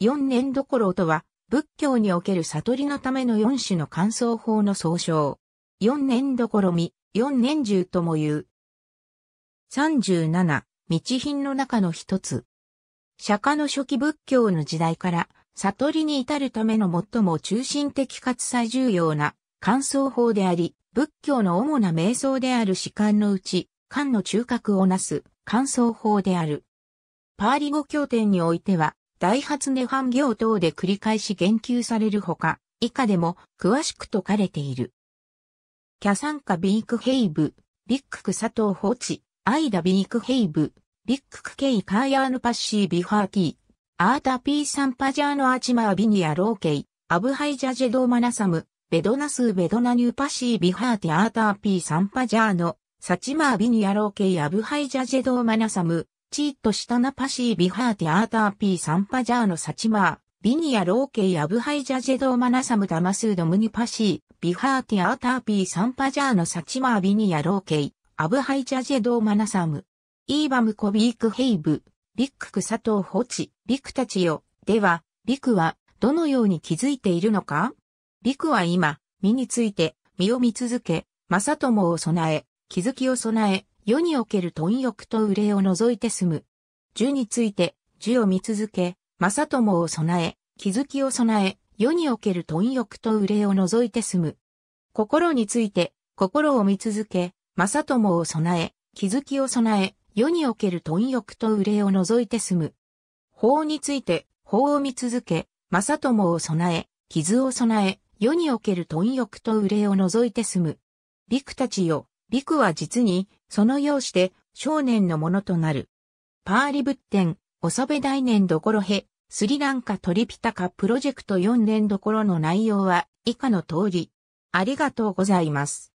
四年どころとは、仏教における悟りのための四種の感想法の総称。四年どころみ、四年中とも言う。三十七、道品の中の一つ。釈迦の初期仏教の時代から、悟りに至るための最も中心的かつ最重要な感想法であり、仏教の主な瞑想である士官のうち、官の中核をなす感想法である。パーリ語経典においては、ダイハツネファン業等で繰り返し言及されるほか、以下でも詳しく説かれている。キャサンカ・ビーク・ヘイブ、ビック・ク・佐藤ホチ、アイダ・ビーク・ヘイブ、ビック・ク・ケイ・カーヤーヌ・パッシー・ビハーティ、アータ・ピー・サンパジャーノ・アチマー・ビニア・ローケイ、アブハイジャジェド・マナサム、ベドナス・ベドナニュー・パッシー・ビハーティ・アータ・ピー・サンパジャーノ、サチマー・ビニア・ローケイ・アブハイジャジェド・マナサム、チートしたナパシービハーティアーターピーサンパジャーノサチマー、ビニアローケイアブハイジャジェドーマナサムダマスードムニパシー、ビハーティアーターピーサンパジャーノサチマービニアローケイ、アブハイジャジェドーマナサム。イーバムコビークヘイブ、ビッククサトウホチ、ビクたちよ、では、ビクは、どのように気づいているのかビクは今、身について、身を見続け、正友を備え、気づきを備え、世における貪欲と憂れを除いて済む。樹について、樹を見続け、正友を備え、気づきを備え、世における貪欲と憂れを除いて済む。心について、心を見続け、正友を備え、気づきを備え、世における貪欲と憂れを除いて済む。法について、法を見続け、正友を備え、傷を備え、世における貪欲と憂れを除いて済む。陸たちよ、陸は実に、そのようして少年のものとなる。パーリブン、おそべ大年どころへ、スリランカトリピタカプロジェクト4年どころの内容は以下の通り。ありがとうございます。